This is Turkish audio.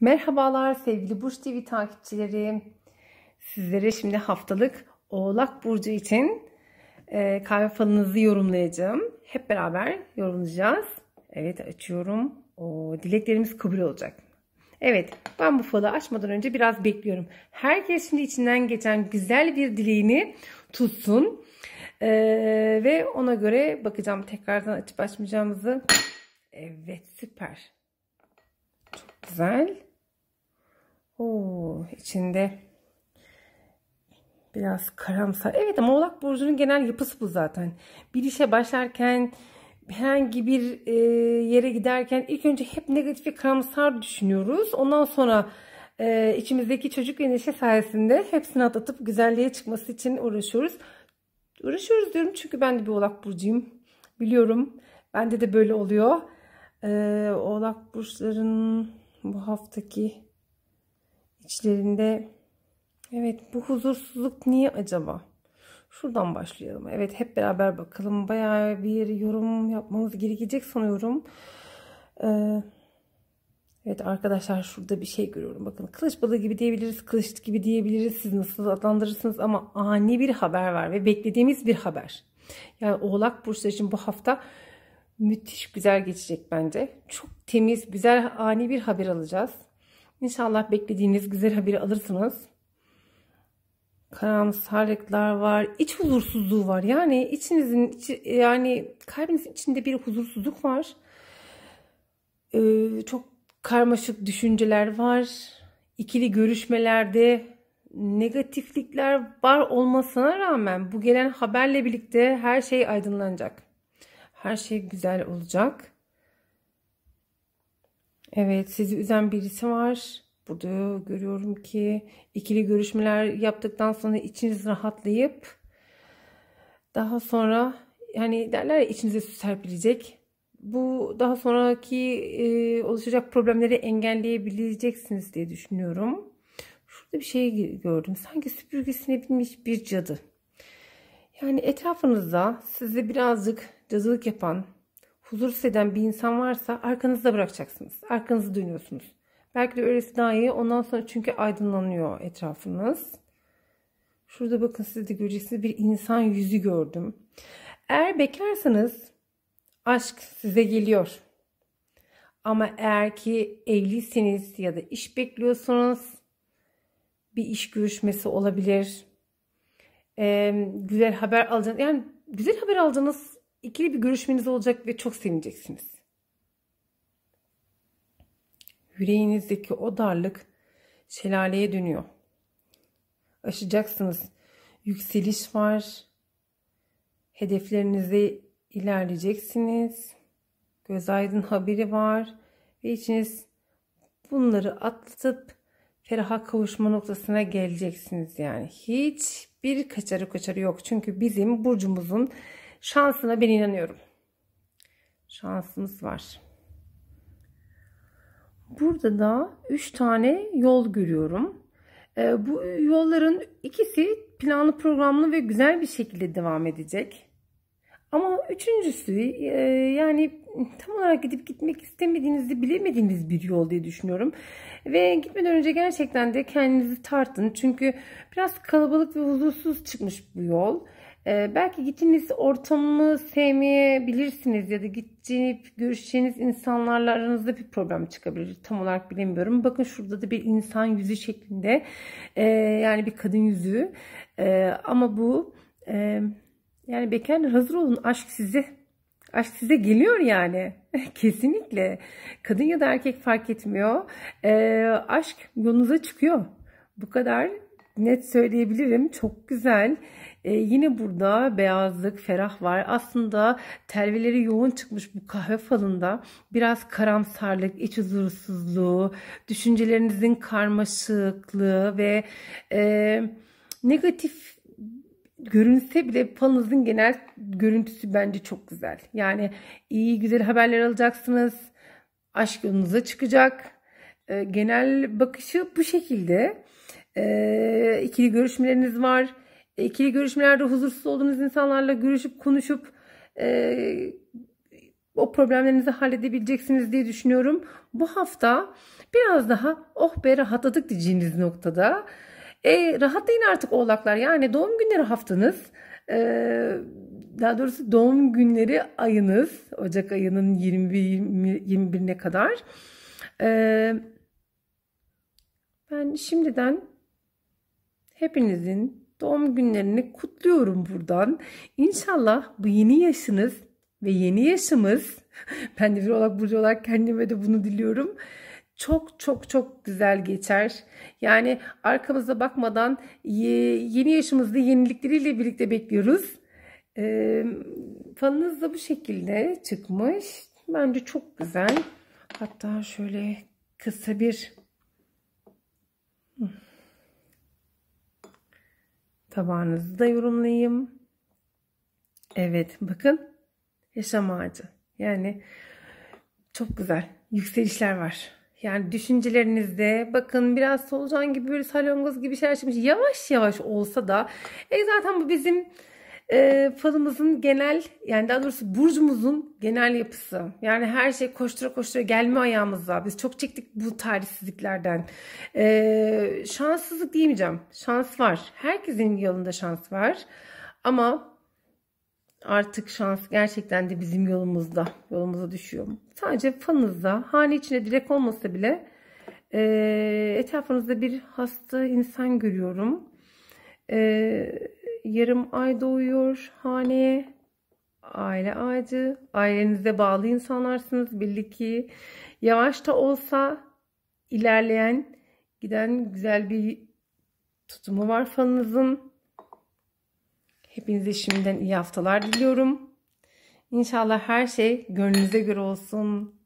Merhabalar sevgili Burç TV takipçileri. Sizlere şimdi haftalık Oğlak Burcu için e, kahve falınızı yorumlayacağım. Hep beraber yorumlayacağız. Evet açıyorum. O dileklerimiz kabul olacak. Evet ben bu falı açmadan önce biraz bekliyorum. Herkes şimdi içinden geçen güzel bir dileğini tutsun. E, ve ona göre bakacağım tekrardan açıp açmayacağımızı. Evet süper. Çok güzel. Oo, içinde biraz karamsar. Evet ama Oğlak Burcu'nun genel yapısı bu zaten. Bir işe başlarken herhangi bir e, yere giderken ilk önce hep negatif ve karamsar düşünüyoruz. Ondan sonra e, içimizdeki çocuk ve neşe sayesinde hepsini atlatıp güzelliğe çıkması için uğraşıyoruz. Uğraşıyoruz diyorum çünkü ben de bir Oğlak Burcu'yum. Biliyorum. Bende de böyle oluyor. Ee, Oğlak burçların bu haftaki içlerinde evet bu huzursuzluk niye acaba? Şuradan başlayalım. Evet hep beraber bakalım. Bayağı bir yorum yapmamız gerekecek sanıyorum. Ee, evet arkadaşlar şurada bir şey görüyorum. Bakın kılıç balığı gibi diyebiliriz, kılıç gibi diyebiliriz. Siz nasıl adlandırırsınız ama ani bir haber var ve beklediğimiz bir haber. Yani oğlak burçları için bu hafta müthiş güzel geçecek bence. Çok temiz, güzel, ani bir haber alacağız. İnşallah beklediğiniz güzel haberi alırsınız. Karamsarlıklar var, iç huzursuzluğu var. Yani içinizin, içi, yani kalbinizin içinde bir huzursuzluk var. Ee, çok karmaşık düşünceler var. İkili görüşmelerde negatiflikler var olmasına rağmen bu gelen haberle birlikte her şey aydınlanacak. Her şey güzel olacak. Evet sizi üzen birisi var. Burada görüyorum ki ikili görüşmeler yaptıktan sonra içiniz rahatlayıp daha sonra yani derler ya içinize su serpilecek. Bu daha sonraki e, oluşacak problemleri engelleyebileceksiniz diye düşünüyorum. Şurada bir şey gördüm. Sanki süpürgesine binmiş bir cadı. Yani etrafınızda sizi birazcık cazılık yapan, huzur eden bir insan varsa arkanızda bırakacaksınız. Arkanızı dönüyorsunuz. Belki de öylesi daha iyi. Ondan sonra çünkü aydınlanıyor etrafınız. Şurada bakın siz de göreceksiniz bir insan yüzü gördüm. Eğer bekarsanız aşk size geliyor. Ama eğer ki evliyseniz ya da iş bekliyorsunuz, bir iş görüşmesi olabilir e, güzel haber alacağınız yani güzel haber alacağınız ikili bir görüşmeniz olacak ve çok sevineceksiniz. Yüreğinizdeki o darlık şelaleye dönüyor. Aşacaksınız. Yükseliş var. Hedeflerinize ilerleyeceksiniz. Göz aydın haberi var. Ve içiniz bunları atlatıp feraha kavuşma noktasına geleceksiniz yani. Hiç bir kaçarı kaçarı yok. Çünkü bizim burcumuzun şansına ben inanıyorum. Şansımız var. Burada da 3 tane yol görüyorum. E, bu yolların ikisi planlı programlı ve güzel bir şekilde devam edecek. Ama üçüncüsü e, yani tam olarak gidip gitmek istemediğinizi bilemediğiniz bir yol diye düşünüyorum. Ve gitmeden önce gerçekten de kendinizi tartın. Çünkü biraz kalabalık ve huzursuz çıkmış bu yol. Ee, belki gittiğiniz ortamı sevmeyebilirsiniz ya da gideceğiniz, görüşeceğiniz insanlarla aranızda bir problem çıkabilir. Tam olarak bilemiyorum. Bakın şurada da bir insan yüzü şeklinde. Ee, yani bir kadın yüzü. Ee, ama bu e, yani bekar hazır olun aşk sizi aşk size geliyor yani. Kesinlikle. Kadın ya da erkek fark etmiyor. E, aşk yolunuza çıkıyor. Bu kadar net söyleyebilirim. Çok güzel. Ee, yine burada beyazlık, ferah var. Aslında telveleri yoğun çıkmış bu kahve falında. Biraz karamsarlık, iç huzursuzluğu, düşüncelerinizin karmaşıklığı ve e, negatif görünse bile panınızın genel görüntüsü bence çok güzel. Yani iyi güzel haberler alacaksınız. Aşk yolunuza çıkacak. E, genel bakışı bu şekilde. E, ikili görüşmeleriniz var. E, ikili görüşmelerde huzursuz olduğunuz insanlarla görüşüp konuşup e, o problemlerinizi halledebileceksiniz diye düşünüyorum. Bu hafta biraz daha oh be rahatladık diyeceğiniz noktada e, rahatlayın artık oğlaklar. Yani doğum günleri haftanız. E, daha doğrusu doğum günleri ayınız. Ocak ayının 21, 20, 21'ine kadar. E, ben şimdiden hepinizin doğum günlerini kutluyorum buradan. İnşallah bu yeni yaşınız ve yeni yaşımız ben de bir olarak burcu olarak kendime de bunu diliyorum çok çok çok güzel geçer. Yani arkamıza bakmadan yeni yaşımızda yenilikleriyle birlikte bekliyoruz. E, falınız da bu şekilde çıkmış. Bence çok güzel. Hatta şöyle kısa bir tabağınızı da yorumlayayım. Evet bakın yaşam ağacı. Yani çok güzel yükselişler var. Yani düşüncelerinizde bakın biraz solucan gibi böyle salyangoz gibi şeyler şimdi yavaş yavaş olsa da e zaten bu bizim e, falımızın genel yani daha doğrusu burcumuzun genel yapısı. Yani her şey koştura koştura gelme ayağımıza. Biz çok çektik bu talihsizliklerden. E, şanssızlık diyemeyeceğim. Şans var. Herkesin yolunda şans var. Ama artık şans gerçekten de bizim yolumuzda. Yolumuza düşüyor. Sadece fanınızda, hane içinde direkt olmasa bile e, etrafınızda bir hasta insan görüyorum. E, yarım ay doğuyor haneye. Aile ağacı. Ailenize bağlı insanlarsınız. Belli ki yavaş da olsa ilerleyen, giden güzel bir tutumu var fanınızın. Hepinize şimdiden iyi haftalar diliyorum. İnşallah her şey gönlünüze göre olsun.